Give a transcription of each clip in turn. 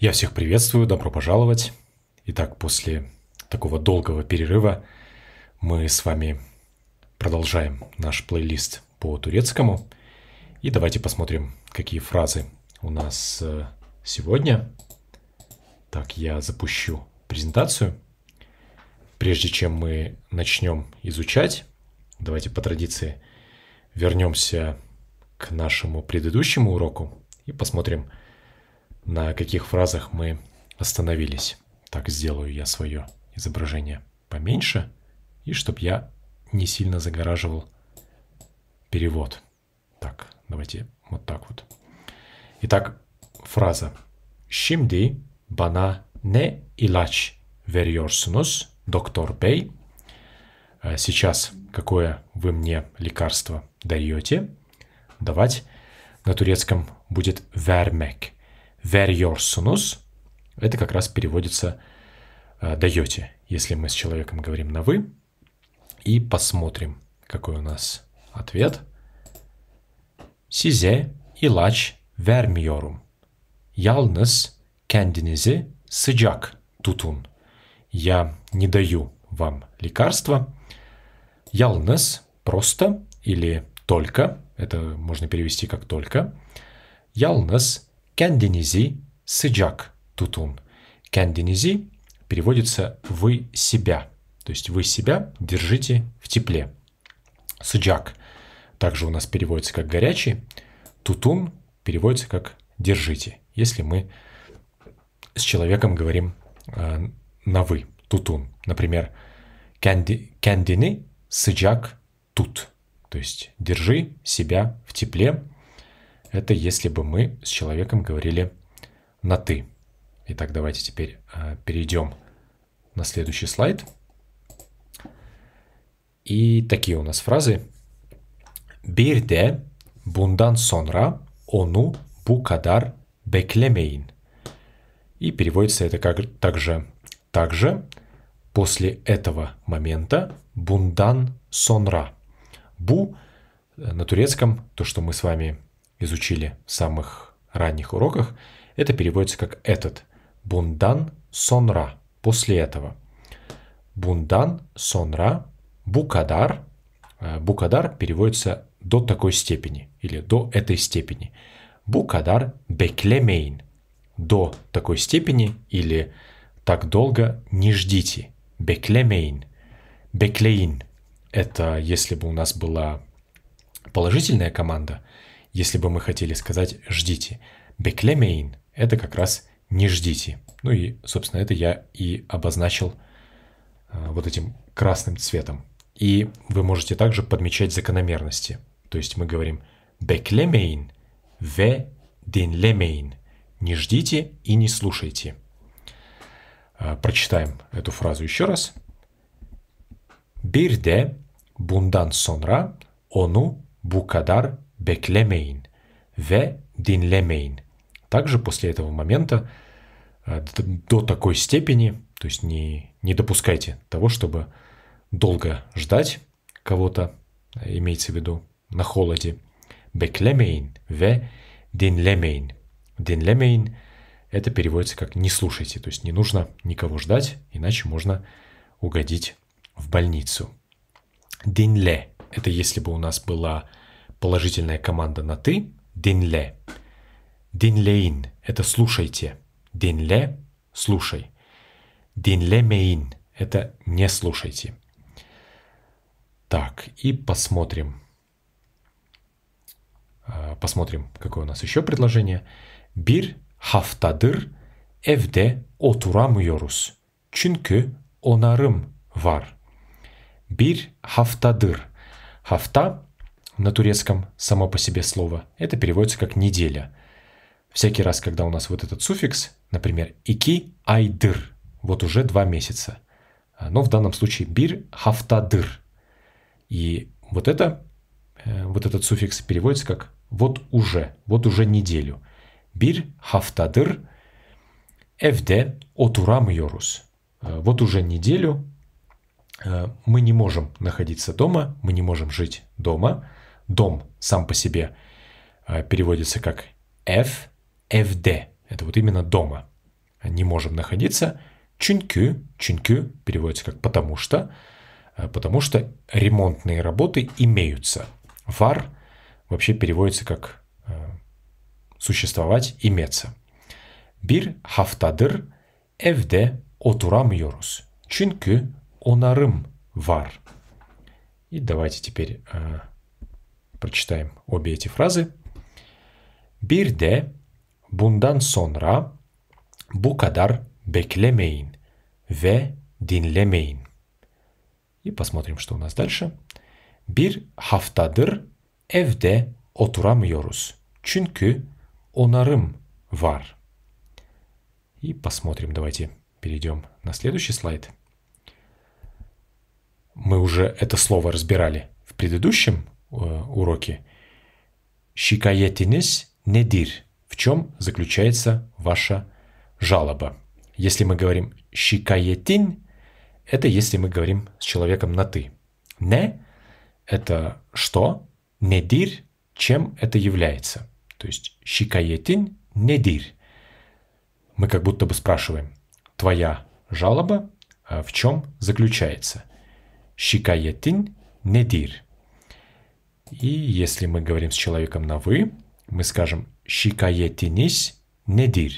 Я всех приветствую, добро пожаловать. Итак, после такого долгого перерыва мы с вами продолжаем наш плейлист по турецкому. И давайте посмотрим, какие фразы у нас э, сегодня. Так, я запущу презентацию. Прежде чем мы начнем изучать, давайте по традиции вернемся к нашему предыдущему уроку и посмотрим, что на каких фразах мы остановились. Так сделаю я свое изображение поменьше, и чтобы я не сильно загораживал перевод. Так, давайте вот так вот. Итак, фраза. Şimdi bana ne ilaç veriyorsunuz, доктор Бей? А сейчас какое вы мне лекарство даете? Давать на турецком будет vermek veriyorsunuz. Это как раз переводится э, даете, если мы с человеком говорим на вы. И посмотрим, какой у нас ответ. Size ilaç vermiyorum. Yalnız kendinizi sıcak тутун Я не даю вам лекарства. ялнес просто или только. Это можно перевести как только. ялнес Kendinizi sıcak тутун. Kendinizi переводится «вы себя». То есть вы себя держите в тепле. Сыджак также у нас переводится как «горячий». Тутун переводится как «держите», если мы с человеком говорим э, на «вы», «тутун». Например, «кенди, «кендини сыджак тут». То есть «держи себя в тепле», это если бы мы с человеком говорили на «ты». Итак, давайте теперь а, перейдем на следующий слайд. И такие у нас фразы. Bir de bundan sonra onu bu kadar beklemeyin. И переводится это как также. Также после этого момента bundan sonra. Бу на турецком, то, что мы с вами изучили в самых ранних уроках, это переводится как этот. Бундан сонра. После этого. Бундан сонра букадар. Э, букадар переводится до такой степени или до этой степени. Букадар беклемейн. До такой степени или так долго не ждите. Беклемейн. Беклейн. Это если бы у нас была положительная команда – если бы мы хотели сказать «ждите», «беклемейн» — это как раз «не ждите». Ну и, собственно, это я и обозначил э, вот этим красным цветом. И вы можете также подмечать закономерности. То есть мы говорим «беклемейн», «ве динлемейн» — «не ждите и не слушайте». Э, прочитаем эту фразу еще раз. бирде бундан сонра ону onu bu beklemeyin ve dinlemeyin. Также после этого момента э, до такой степени, то есть не, не допускайте того, чтобы долго ждать кого-то, э, имеется в виду на холоде. Беклемейн ве динлемейн. Динлемейн это переводится как «не слушайте», то есть не нужно никого ждать, иначе можно угодить в больницу. Динле – это если бы у нас была Положительная команда на «ты» – «динле». «Динлеин» – это «слушайте». «Динле» – «слушай». «Динле меин» – это «не слушайте». Так, и посмотрим. А, посмотрим, какое у нас еще предложение. «Бир эвде отурам oturamıyoruz. Çünkü онарым вар бир haftadır. Hafta на турецком само по себе слово, это переводится как «неделя». Всякий раз, когда у нас вот этот суффикс, например, «ики айдыр», вот уже два месяца. А, но в данном случае «бир хафтадыр». И вот это, э, вот этот суффикс переводится как «вот уже», «вот уже неделю». «Бир хафтадыр эвде отурам йорус, а, Вот уже неделю а, мы не можем находиться дома, мы не можем жить дома, дом сам по себе э, переводится как F, FD. Это вот именно дома. Не можем находиться. Чунькю, чунькю переводится как потому что, э, потому что ремонтные работы имеются. Вар вообще переводится как э, существовать, иметься. Bir haftadır evde oturamıyoruz. Çünkü онарым var. И давайте теперь Прочитаем обе эти фразы. Bir de bundan sonra bu kadar beklemeyin ve И посмотрим, что у нас дальше. Бир Bir эвде отурам йорус, Çünkü онарым вар. И посмотрим, давайте перейдем на следующий слайд. Мы уже это слово разбирали в предыдущем Э, уроке. Шикаетинес недир. В чем заключается ваша жалоба? Если мы говорим шикаетин, это если мы говорим с человеком на «ты». «Не» — это «что», «недир» — чем это является. То есть «шикаетин недир». Мы как будто бы спрашиваем, твоя жалоба а в чем заключается? «Шикаетин недир». И если мы говорим с человеком на «вы», мы скажем «шикаетинис недир».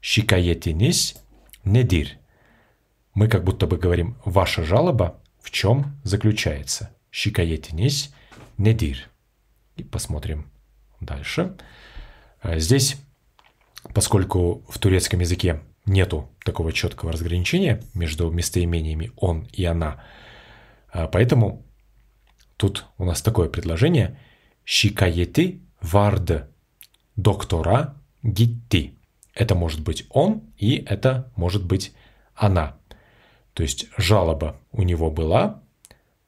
«Шикаетинис недир». Мы как будто бы говорим «ваша жалоба в чем заключается?» «Шикаетинис недир». И посмотрим дальше. А здесь, поскольку в турецком языке нету такого четкого разграничения между местоимениями «он» и «она», а поэтому Тут у нас такое предложение. Шикаети варды доктора гитти. Это может быть он и это может быть она. То есть жалоба у него была,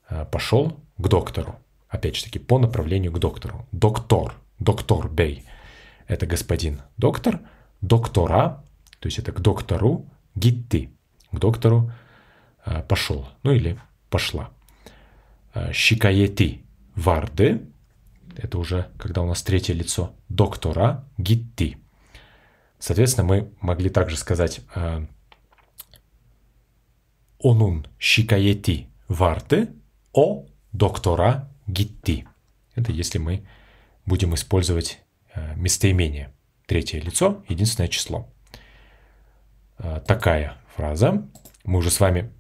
а, пошел к доктору. Опять же таки, по направлению к доктору. Доктор, доктор Бей. Это господин доктор, доктора, то есть это к доктору Гитти. К доктору а, пошел, ну или пошла. Шикаети э, Варды, это уже когда у нас третье лицо, доктора Гитти. Соответственно, мы могли также сказать э, Онун Шикаети Варды о доктора Гитти. Это если мы будем использовать э, местоимение. Третье лицо, единственное число. Такая фраза. Мы уже с вами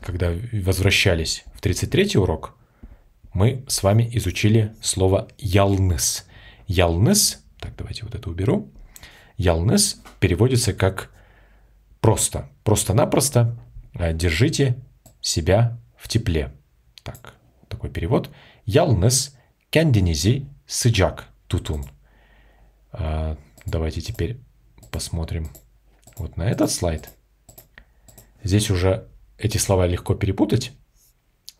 когда возвращались в 33-й урок, мы с вами изучили слово «ялныс». «Ялныс» — так, давайте вот это уберу. «Ялныс» переводится как «просто». Просто-напросто «держите себя в тепле». Так, такой перевод. «Ялныс кэндинизи сыджак тутун». А, давайте теперь посмотрим вот на этот слайд. Здесь уже эти слова легко перепутать,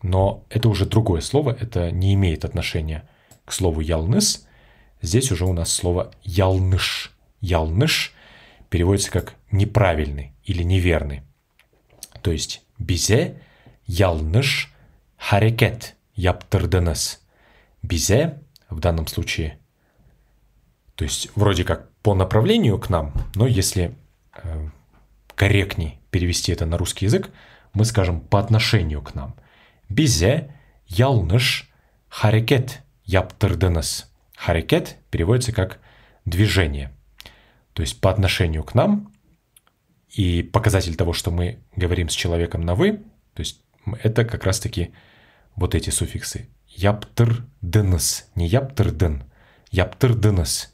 но это уже другое слово, это не имеет отношения к слову «ялныс». Здесь уже у нас слово «ялныш». «Ялныш» переводится как «неправильный» или «неверный». То есть «бизе ялныш харекет яптырдыныс». «Бизе» в данном случае, то есть вроде как по направлению к нам, но если э, корректней перевести это на русский язык, мы скажем по отношению к нам. Бизе ялныш харекет яптырдыныс. Харекет переводится как движение. То есть по отношению к нам и показатель того, что мы говорим с человеком на «вы», то есть это как раз-таки вот эти суффиксы. Яптырдыныс, не яптырдын, яптырдыныс.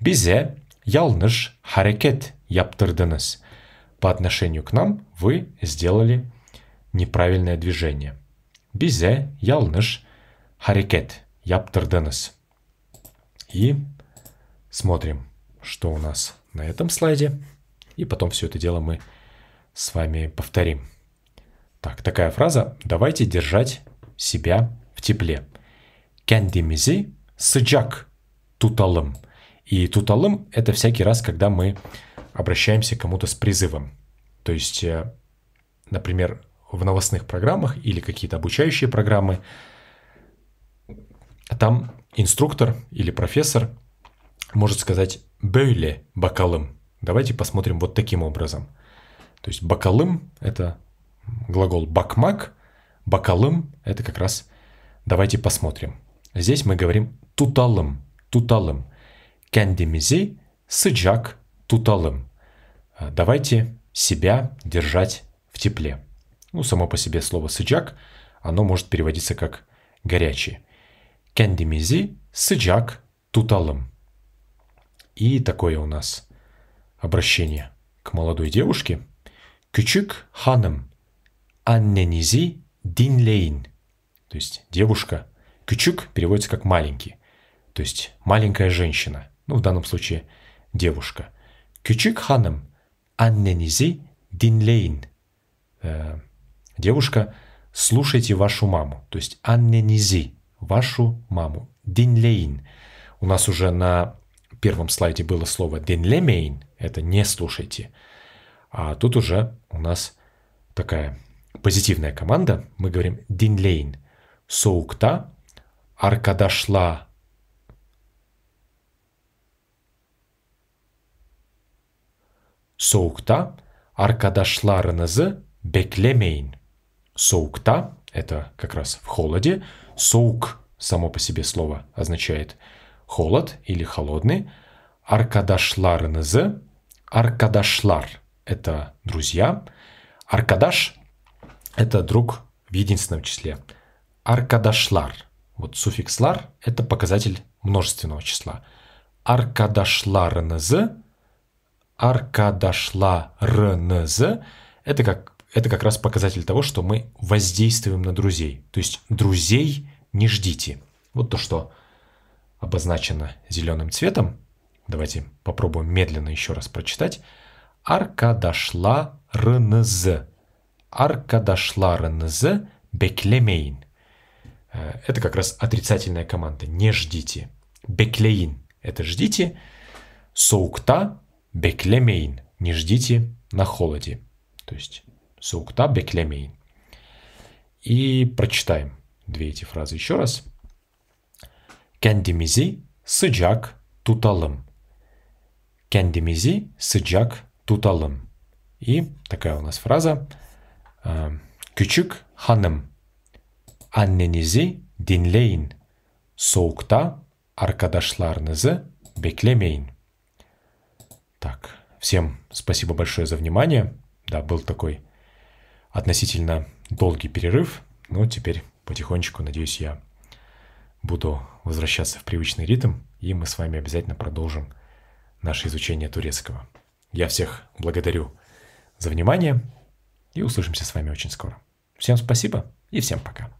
Бизе ялныш харекет яптырдыныс по отношению к нам вы сделали неправильное движение. Бизе ялныш харикет яптырдыныс. И смотрим, что у нас на этом слайде. И потом все это дело мы с вами повторим. Так, такая фраза. Давайте держать себя в тепле. Кендимизи сыджак туталым. И туталым это всякий раз, когда мы обращаемся к кому-то с призывом. То есть, э, например, в новостных программах или какие-то обучающие программы, там инструктор или профессор может сказать «бөйле бакалым». Давайте посмотрим вот таким образом. То есть «бакалым» — это глагол «бакмак», «бакалым» — это как раз «давайте посмотрим». Здесь мы говорим «туталым», «туталым». Кендимизи, сыджак, туталым. Э, давайте себя держать в тепле. Ну, само по себе слово «сыджак», оно может переводиться как «горячий». Кендимизи сыджак туталым. И такое у нас обращение к молодой девушке. Кючик ханым анненизи динлейн. То есть девушка. Кючук переводится как маленький. То есть маленькая женщина. Ну, в данном случае девушка – Küçük hanım, annenizi dinleyin. Э, девушка, слушайте вашу маму. То есть анненизи, вашу маму. Динлейн. У нас уже на первом слайде было слово динлемейн. Это не слушайте. А тут уже у нас такая позитивная команда. Мы говорим динлейн. Соукта, аркадашла Soğukta arkadaşlarınızı beklemeyin. Соукта – это как раз в холоде. Соук – само по себе слово означает холод или холодный. Аркадашларнезе – аркадашлар – это друзья. Аркадаш – это друг в единственном числе. Аркадашлар – вот суффикс «лар» – это показатель множественного числа. Аркадашларнезе – аркадашла РНЗ, это как, это как раз показатель того, что мы воздействуем на друзей. То есть друзей не ждите. Вот то, что обозначено зеленым цветом. Давайте попробуем медленно еще раз прочитать. Арка дошла РНЗ. Арка дошла РНЗ беклемейн. Э, это как раз отрицательная команда. Не ждите. Беклеин – это ждите. Соукта Beklemeyin. Не ждите на холоде. То есть соукта beklemeyin. И прочитаем две эти фразы еще раз. Kendimizi sıcak tutalım. Kendimizi sıcak tutalım. И такая у нас фраза. Küçük hanım. Annenizi dinleyin. Soğukta arkadaşlarınızı beklemeyin. Так, всем спасибо большое за внимание. Да, был такой относительно долгий перерыв, но теперь потихонечку, надеюсь, я буду возвращаться в привычный ритм, и мы с вами обязательно продолжим наше изучение турецкого. Я всех благодарю за внимание и услышимся с вами очень скоро. Всем спасибо и всем пока.